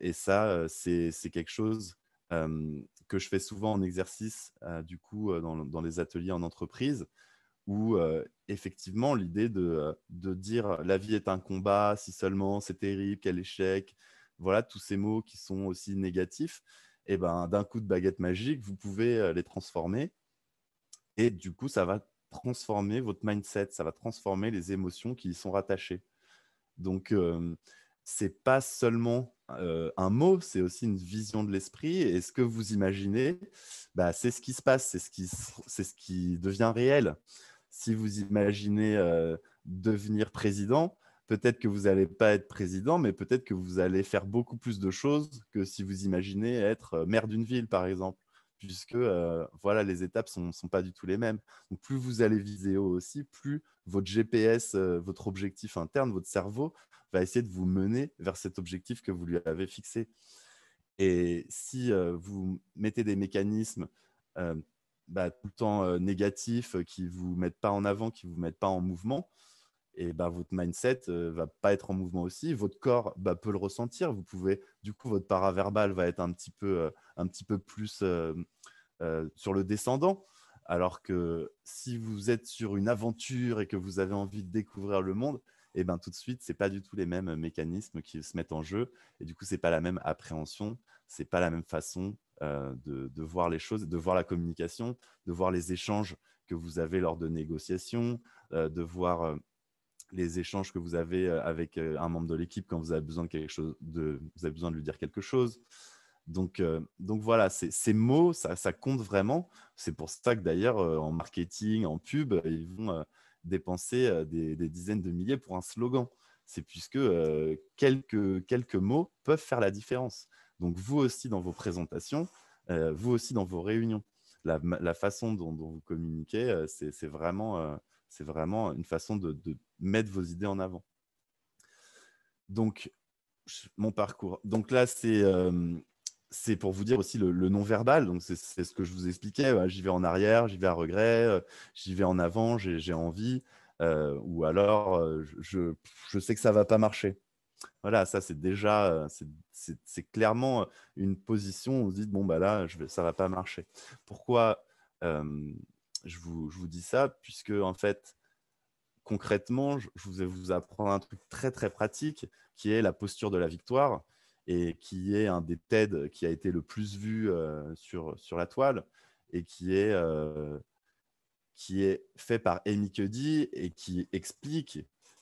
Speaker 1: et ça, c'est quelque chose que je fais souvent en exercice, du coup, dans, dans, les ateliers en entreprise, où effectivement, l'idée de, de, dire la vie est un combat, si seulement, c'est terrible, quel échec, voilà, tous ces mots qui sont aussi négatifs, et eh ben, d'un coup de baguette magique, vous pouvez les transformer. Et du coup, ça va transformer votre mindset, ça va transformer les émotions qui y sont rattachées. Donc, ce c'est pas seulement euh, un mot, c'est aussi une vision de l'esprit. Et ce que vous imaginez, bah, c'est ce qui se passe, c'est ce qui, ce qui devient réel. Si vous imaginez euh, devenir président, peut-être que vous n'allez pas être président, mais peut-être que vous allez faire beaucoup plus de choses que si vous imaginez être euh, maire d'une ville, par exemple puisque euh, voilà, les étapes ne sont, pas du tout les mêmes. plus vous allez viser haut aussi, plus votre GPS, euh, votre objectif interne, votre cerveau va essayer de vous mener vers cet objectif que vous lui avez fixé. Et si euh, vous mettez des mécanismes bah, tout le temps négatifs qui ne vous mettent pas en avant, qui ne vous mettent pas en mouvement, et bah, votre mindset ne euh, va pas être en mouvement aussi. Votre corps bah, peut le ressentir. Vous pouvez, du coup, votre paraverbal va être un petit peu, euh, un petit peu plus euh, sur le descendant. Alors que si vous êtes sur une aventure et que vous avez envie de découvrir le monde, et eh ben tout de suite, c'est pas du tout les mêmes mécanismes qui se mettent en jeu. Et du coup, c'est pas la même appréhension, c'est pas la même façon de, voir les choses, de voir la communication, de voir les échanges que vous avez lors de négociations, de voir les échanges que vous avez euh, avec euh, un membre de l'équipe quand vous avez besoin de quelque chose, vous avez besoin de lui dire quelque chose. Donc, euh, donc voilà, ces mots, ça, compte vraiment. C'est pour ça que d'ailleurs, en marketing, en pub, ils vont dépenser des, dizaines de milliers pour un slogan. C'est puisque quelques, quelques mots peuvent faire la différence. Donc vous aussi dans vos présentations, vous aussi dans vos réunions, la, façon dont, vous communiquez, c'est vraiment c'est vraiment une façon de, mettre vos idées en avant. Donc, mon parcours. Donc là, euh, c'est pour vous dire aussi le, non-verbal. Donc, c'est ce que je vous expliquais. J'y vais en arrière, j'y vais à regret, euh, j'y vais en avant, j'ai envie. Euh, ou alors, je, sais que ça va pas marcher. Voilà, ça, c'est déjà, c'est clairement une position où vous dites, bon, bah là, je ne ça va pas marcher. Pourquoi je vous, dis ça puisque, en fait, concrètement, je, vous vais vous apprendre un truc très, très pratique qui est la posture de la victoire et qui est un des TED qui a été le plus vu euh, sur, sur la toile et qui est, euh, qui est fait par Amy Cuddy et qui explique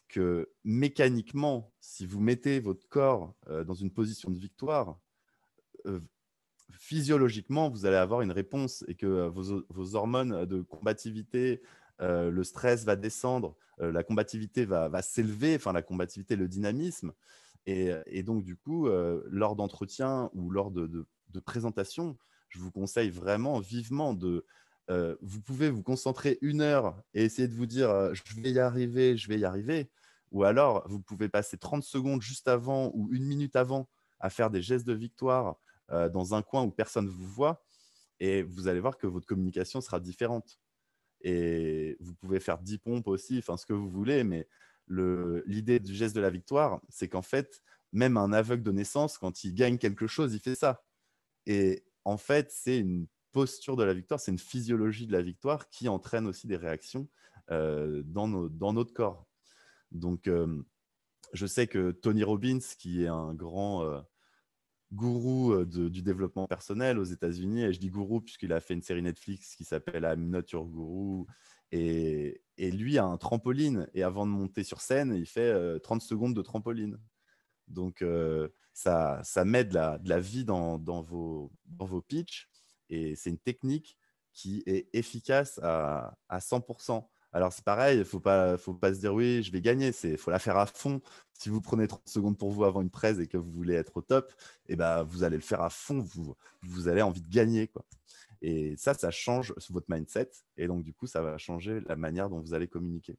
Speaker 1: que mécaniquement, si vous mettez votre corps euh, dans une position de victoire, physiologiquement, vous allez avoir une réponse et que euh, vos, hormones euh, de combativité, euh, le stress va descendre, la combativité va, s'élever, enfin la combativité, le dynamisme. Et, donc, du coup, lors d'entretien ou lors de, présentation, je vous conseille vraiment vivement de... vous pouvez vous concentrer une heure et essayer de vous dire je vais y arriver, je vais y arriver. Ou alors, vous pouvez passer 30 secondes juste avant ou une minute avant à faire des gestes de victoire, euh, dans un coin où personne vous voit, et vous allez voir que votre communication sera différente. Et vous pouvez faire 10 pompes aussi, enfin ce que vous voulez, mais l'idée du geste de la victoire, c'est qu'en fait, même un aveugle de naissance, quand il gagne quelque chose, il fait ça. Et en fait, c'est une posture de la victoire, c'est une physiologie de la victoire qui entraîne aussi des réactions euh, dans, notre corps. Donc, euh, je sais que Tony Robbins, qui est un grand, gourou euh, du développement personnel aux États-Unis. Et je dis gourou puisqu'il a fait une série Netflix qui s'appelle I'm Not Your Guru. Et, lui a un trampoline. Et avant de monter sur scène, il fait 30 euh, secondes de trampoline. Donc, euh, ça, ça met de la, vie dans, vos, pitchs. Et c'est une technique qui est efficace à 100%. Alors c'est pareil, il faut pas, faut pas se dire oui, je vais gagner, il faut la faire à fond. Si vous prenez 30 secondes pour vous avant une presse et que vous voulez être au top, et eh ben, vous allez le faire à fond, vous, vous avez envie de gagner. Quoi. Et ça, ça change votre mindset. Et donc, du coup, ça va changer la manière dont vous allez communiquer.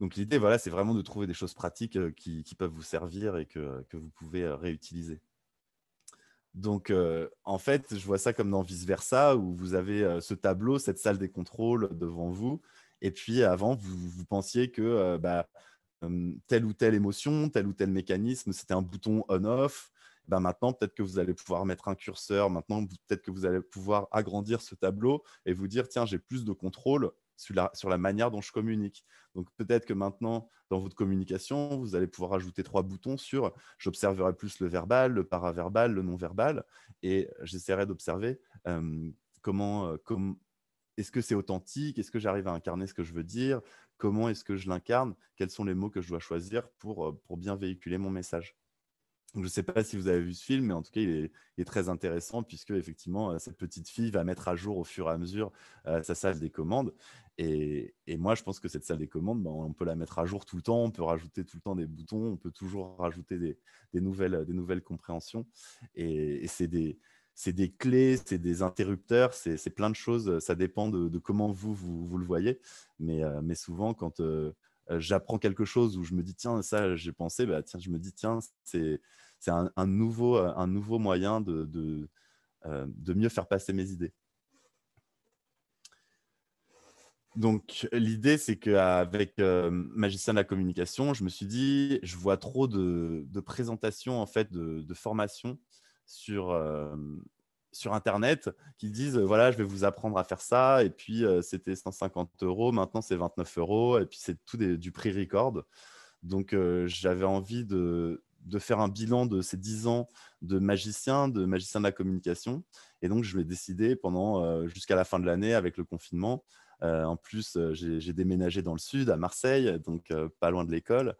Speaker 1: Donc, l'idée, voilà, c'est vraiment de trouver des choses pratiques euh, qui, peuvent vous servir et que vous pouvez euh, réutiliser. Donc, euh, en fait, je vois ça comme dans Vice Versa, où vous avez euh, ce tableau, cette salle des contrôles devant vous. Et puis, avant, vous, pensiez que euh, bah, telle ou telle émotion, tel ou tel mécanisme, c'était un bouton on-off. Bah, maintenant, peut-être que vous allez pouvoir mettre un curseur. Maintenant, peut-être que vous allez pouvoir agrandir ce tableau et vous dire, tiens, j'ai plus de contrôle sur la, manière dont je communique. Donc peut-être que maintenant, dans votre communication, vous allez pouvoir ajouter trois boutons sur j'observerai plus le verbal, le paraverbal, le non-verbal, et j'essaierai d'observer euh, comment, euh, est-ce que c'est authentique, est-ce que j'arrive à incarner ce que je veux dire, comment est-ce que je l'incarne, quels sont les mots que je dois choisir pour euh, bien véhiculer mon message je ne sais pas si vous avez vu ce film, mais en tout cas, il est, très intéressant puisque effectivement, cette euh, petite fille va mettre à jour au fur et à mesure euh, sa salle des commandes. Et, moi, je pense que cette salle des commandes, ben, on peut la mettre à jour tout le temps, on peut rajouter tout le temps des boutons, on peut toujours rajouter des, nouvelles, des nouvelles compréhensions. Et, c'est des, clés, c'est des interrupteurs, c'est plein de choses. Ça dépend de, comment vous, vous, le voyez. Mais, euh, souvent, quand j'apprends quelque chose où je me dis, tiens, ça, j'ai pensé, bah, tiens, je me dis, tiens, c'est c'est un, nouveau, euh, un nouveau moyen de, euh, de, mieux faire passer mes idées. Donc l'idée, c'est qu'avec euh, Magicien de la communication, je me suis dit, je vois trop de, présentations, en fait, de, formations sur, sur Internet qui disent, voilà, je vais vous apprendre à faire ça, et puis c'était 150 euros, maintenant c'est 29 euros, et puis c'est tout du prix record. Donc j'avais envie de, de faire un bilan de ces dix ans de magicien, de magicien de la communication. Et donc, je vais décidé pendant euh, jusqu'à la fin de l'année avec le confinement. Euh, en plus, euh, j'ai déménagé dans le sud, à Marseille, donc pas loin de l'école.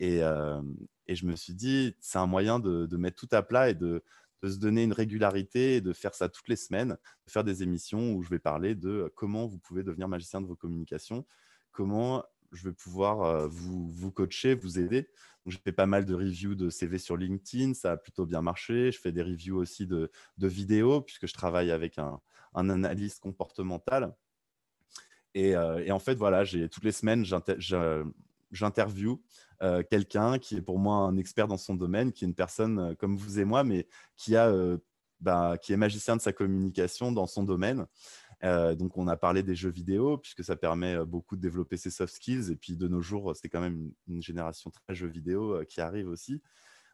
Speaker 1: Et, je me suis dit, c'est un moyen de, mettre tout à plat et de, de se donner une régularité et de faire ça toutes les semaines, de faire des émissions où je vais parler de comment vous pouvez devenir magicien de vos communications, comment je vais pouvoir euh, vous, coacher, vous aider. J'ai fais pas mal de reviews de CV sur LinkedIn, ça a plutôt bien marché. Je fais des reviews aussi de, vidéos, puisque je travaille avec un, analyste comportemental. Euh, et, en fait, voilà, toutes les semaines, j'interviewe euh, quelqu'un qui est pour moi un expert dans son domaine, qui est une personne comme vous et moi, mais bah, qui est magicien de sa communication dans son domaine. Euh, donc, on a parlé des jeux vidéo, puisque ça permet euh, beaucoup de développer ses soft skills. Et puis, de nos jours, c'est quand même une, génération très jeux vidéo euh, qui arrive aussi.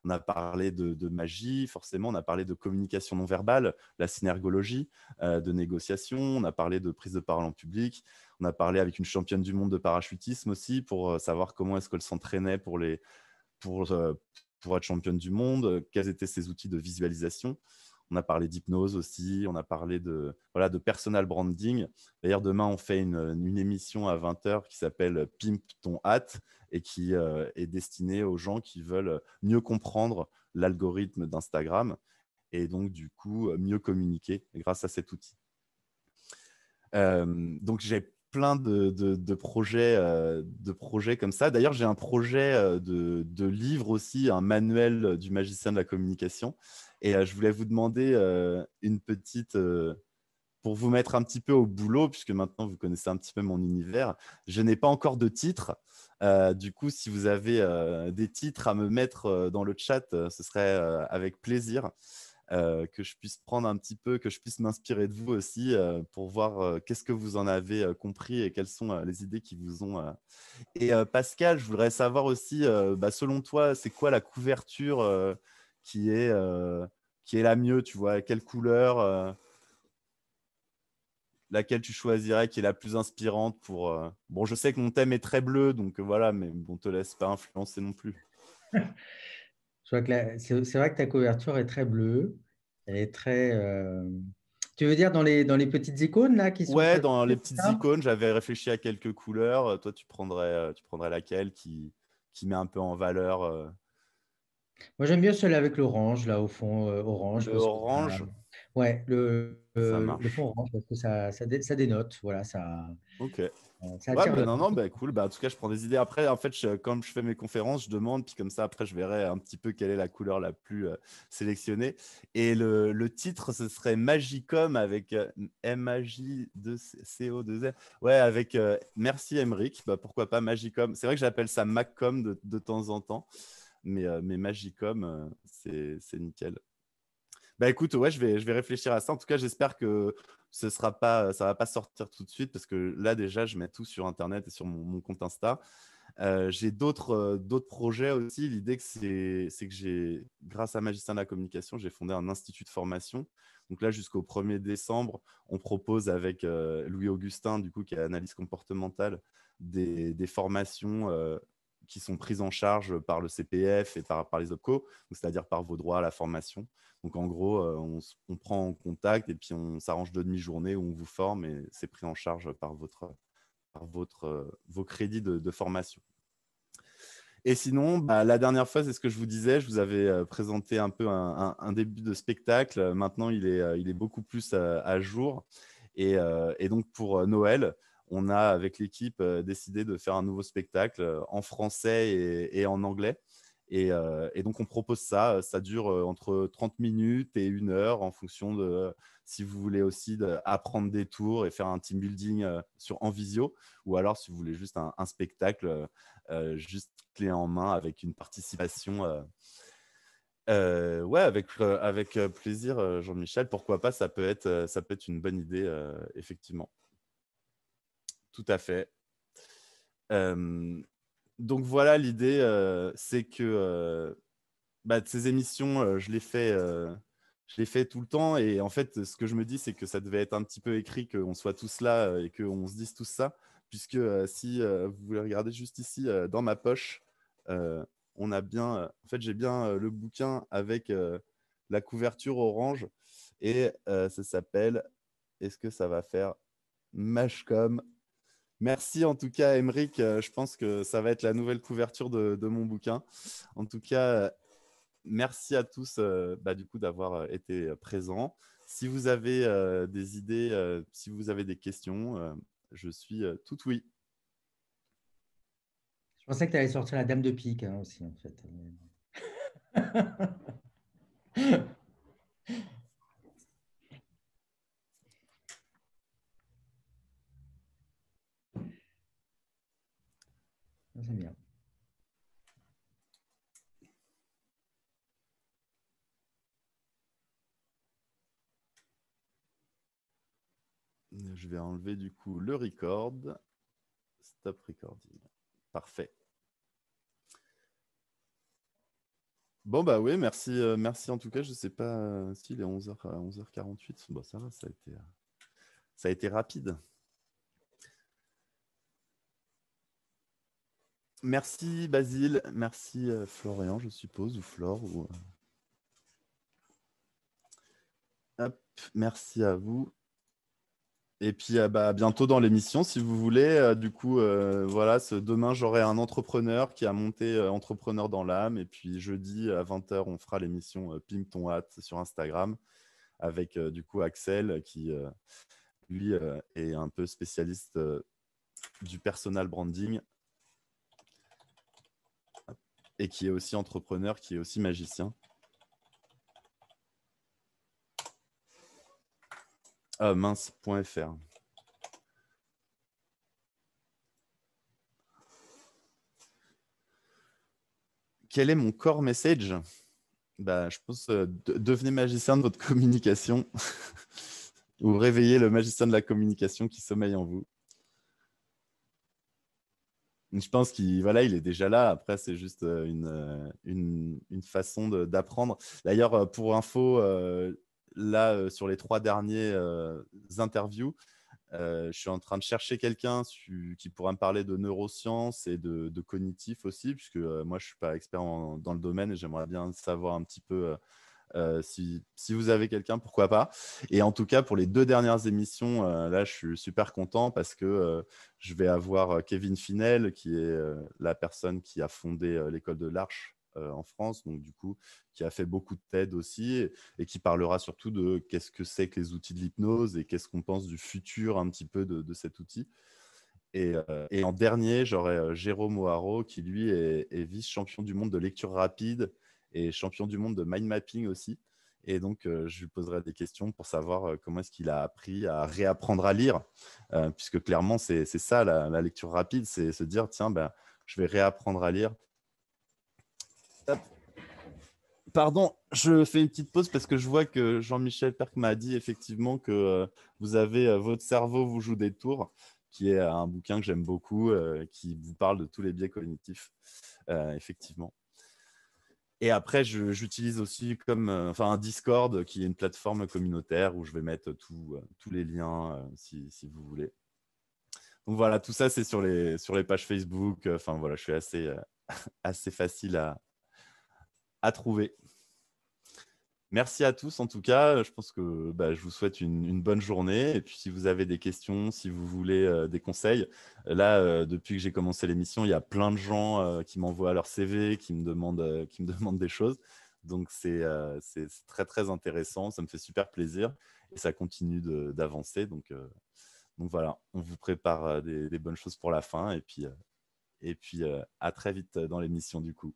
Speaker 1: On a parlé de, magie, forcément, on a parlé de communication non verbale, la synergologie, de négociation, on a parlé de prise de parole en public, on a parlé avec une championne du monde de parachutisme aussi pour savoir comment est-ce qu'elle s'entraînait pour être championne du monde, quels étaient ses outils de visualisation. On a parlé d'hypnose aussi, on a parlé de, voilà, de personal branding. D'ailleurs, demain, on fait une, émission à 20h qui s'appelle Pimp ton hat et qui euh, est destinée aux gens qui veulent mieux comprendre l'algorithme d'Instagram et donc, du coup, mieux communiquer grâce à cet outil. Euh, donc, j'ai plein de, projets, euh, de projets comme ça. D'ailleurs, j'ai un projet euh, de, livre aussi, un manuel euh, du magicien de la communication. Et je voulais vous demander une petite... pour vous mettre un petit peu au boulot, puisque maintenant vous connaissez un petit peu mon univers, je n'ai pas encore de titre. du coup, si vous avez des titres à me mettre dans le chat, ce serait avec plaisir. Euh, que je puisse prendre un petit peu, que je puisse m'inspirer de vous aussi euh, pour voir euh, qu'est-ce que vous en avez compris et quelles sont les idées qui vous ont. Et Pascal, je voudrais savoir aussi, bah, selon toi, c'est quoi la couverture qui, est, qui est la mieux, tu vois, quelle couleur laquelle tu choisirais qui est la plus inspirante pour. Bon, je sais que mon thème est très bleu, donc voilà, mais bon, te laisse pas influencer non plus. C'est vrai que ta couverture est très bleue. Elle est très. Euh, tu veux dire dans les, dans les petites icônes là qui sont Ouais, dans les petites icônes, j'avais réfléchi à quelques couleurs. Euh, toi, tu prendrais, euh, tu prendrais laquelle qui, met un peu en valeur Moi, j'aime bien celle avec l'orange là au fond, orange. orange. Ouais, le, fond orange, parce que ça, ça, ça, dénote. Voilà, ça. Ok. bah, non, non, bah, cool. Bah, en tout cas, je prends des idées. Après, en fait, je, comme je fais mes conférences, je demande, puis comme ça, après, je verrai un petit peu quelle est la couleur la plus euh, sélectionnée. Et le, le, titre, ce serait Magicom avec euh, m a j c o 2 z Ouais, avec euh, Merci Emric. Bah, pourquoi pas Magicom C'est vrai que j'appelle ça Maccom de, de, temps en temps, mais, mais Magicom, c'est nickel. Bah, écoute, ouais, je vais, je vais réfléchir à ça. En tout cas, j'espère que ce sera pas, ça va pas sortir tout de suite parce que là déjà, je mets tout sur Internet et sur mon, compte Insta. Euh, j'ai euh, d'autres projets aussi. L'idée que c'est que j'ai, grâce à magistère de la communication, j'ai fondé un institut de formation. Donc là, jusqu'au 1er décembre, on propose avec euh, Louis Augustin, du coup, qui est analyse comportementale des, des formations qui sont prises en charge par le CPF et par, les OPCO, c'est-à-dire par vos droits à la formation. Donc en gros, euh, on, prend en contact et puis on s'arrange de demi-journée où on vous forme et c'est pris en charge par, votre, par votre, euh, vos crédits de, formation. Et sinon, bah, la dernière fois, c'est ce que je vous disais, je vous avais euh, présenté un peu un, début de spectacle. Maintenant, il est, il est beaucoup plus à, jour. et, donc pour Noël, on a avec l'équipe euh, décidé de faire un nouveau spectacle euh, en français et, en anglais. Euh, et, donc, on propose ça. Ça dure entre 30 minutes et une heure en fonction de si vous voulez aussi apprendre des tours et faire un team building sur, en visio ou alors si vous voulez juste un, spectacle juste clé en main avec une participation. ouais, avec, plaisir, Jean-Michel. Pourquoi pas peut ça peut être une bonne idée, effectivement. Tout à fait. Euh, donc voilà, l'idée, euh, c'est que euh, bah, ces émissions, je les fais. je l'ai fait tout le temps et en fait, ce que je me dis, c'est que ça devait être un petit peu écrit, qu'on soit tous là et qu'on se dise tout ça, puisque si vous voulez regarder juste ici dans ma poche, on a bien, en fait, j'ai bien le bouquin avec la couverture orange et ça s'appelle. Est-ce que ça va faire Mashcom Merci en tout cas, Emeric. Euh, je pense que ça va être la nouvelle couverture de, mon bouquin. En tout cas, euh, merci à tous euh, bah, du coup d'avoir été présents. Si vous avez des idées, si vous avez des questions, je suis tout oui. Je pensais que tu allais sortir la dame de pique hein, aussi, en fait. bien. Je vais enlever du coup le record. Stop recording. Parfait. Bon, bah oui, merci, euh, merci en tout cas. Je ne sais pas euh, s'il est 11h, euh, 11h48. Bon, ça ça a été, ça a été rapide. Merci Basile, merci euh, Florian, je suppose, ou Flore. Ou... Euh. merci à vous. Et puis euh, bah, bientôt dans l'émission si vous voulez. Du coup, voilà, ce, demain j'aurai un entrepreneur qui a monté Entrepreneur dans l'âme. Et puis jeudi à 20h, on fera l'émission euh, Pim sur Instagram avec du coup Axel qui lui est un peu spécialiste du personal branding et qui est aussi entrepreneur, qui est aussi magicien. Ah, mince.fr. Quel est mon core message bah, Je pense euh, devenez magicien de votre communication ou réveillez le magicien de la communication qui sommeille en vous je pense qu'il voilà, il est déjà là. Après, c'est juste euh, euh, une, façon d'apprendre. D'ailleurs, euh, pour info, là, sur les trois derniers interviews, je suis en train de chercher quelqu'un qui pourra me parler de neurosciences et de, de cognitif aussi, puisque moi, je ne suis pas expert dans le domaine et j'aimerais bien savoir un petit peu euh, si, vous avez quelqu'un, pourquoi pas. Et en tout cas, pour les deux dernières émissions, euh, là, je suis super content parce que euh, je vais avoir Kevin Finel, qui est la personne qui a fondé l'école de l'Arche en France, donc du coup, qui a fait beaucoup de TED aussi, et, qui parlera surtout de qu'est-ce que c'est que les outils de l'hypnose et qu'est-ce qu'on pense du futur un petit peu de, cet outil. Et, en dernier, j'aurai Jérôme O'Haraud, qui lui est, est vice-champion du monde de lecture rapide et champion du monde de mind mapping aussi. Et donc, euh, je lui poserai des questions pour savoir euh, comment est-ce qu'il a appris à réapprendre à lire, euh, puisque clairement, c'est ça la, lecture rapide, c'est se dire, tiens, ben, je vais réapprendre à lire. Pardon, je fais une petite pause parce que je vois que Jean-Michel Perk m'a dit effectivement que vous avez votre cerveau vous joue des tours, qui est un bouquin que j'aime beaucoup, qui vous parle de tous les biais cognitifs, effectivement. Et après, j'utilise aussi comme euh, enfin un Discord qui est une plateforme communautaire où je vais mettre euh, tous les liens euh, si, vous voulez. Donc voilà, tout ça c'est sur les, sur les pages Facebook. Enfin voilà, je suis assez, assez facile à trouver. Merci à tous en tout cas. Euh, je pense que bah, je vous souhaite une, bonne journée. Et puis si vous avez des questions, si vous voulez euh, des conseils, euh, là, depuis que j'ai commencé l'émission, il y a plein de gens qui m'envoient leur CV, qui me demandent, qui me demandent des choses. Donc c'est très très intéressant, ça me fait super plaisir et ça continue d'avancer. Donc, donc voilà, on vous prépare des, des, bonnes choses pour la fin et puis, et puis à très vite dans l'émission du coup.